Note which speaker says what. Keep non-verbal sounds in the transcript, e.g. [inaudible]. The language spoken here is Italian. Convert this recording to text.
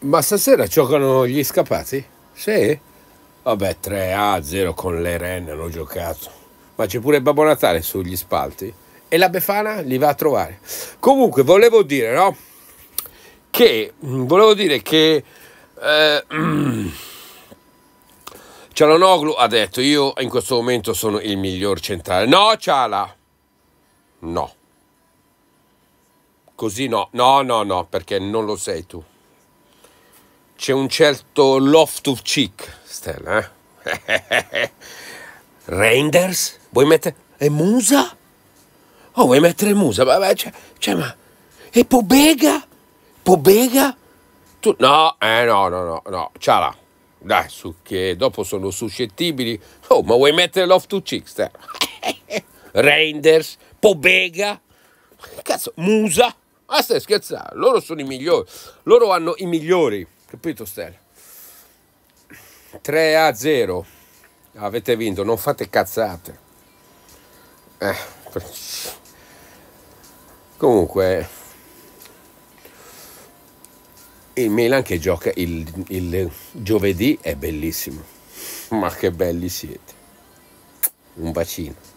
Speaker 1: Ma stasera giocano gli scappati? Sì? Vabbè, 3 a 0 con le renne hanno giocato. Ma c'è pure Babbo Natale sugli spalti. E la Befana li va a trovare. Comunque, volevo dire, no? Che mm, volevo dire che. Eh, mm, Cialanoglu ha detto: Io in questo momento sono il miglior centrale. No, Ciala! No. Così no. No, no, no, perché non lo sei tu c'è un certo loft of cheek, Stella,
Speaker 2: eh? [laughs] Reinders? Vuoi mettere... E Musa? Oh, vuoi mettere Musa? Vabbè, cioè, cioè, ma... E Pobega? Pobega?
Speaker 1: Tu... No, eh, no, no, no, no. Ciala. Dai, su che dopo sono suscettibili. Oh, ma vuoi mettere Loft to Cheeks? [laughs] Eh? Reinders? Pobega? Cazzo, Musa? Ma stai scherzando? Loro sono i migliori. Loro hanno i migliori. Capito Stel? 3 a 0. Avete vinto, non fate cazzate. Eh. Comunque il Milan che gioca il, il giovedì è bellissimo. Ma che belli siete. Un bacino.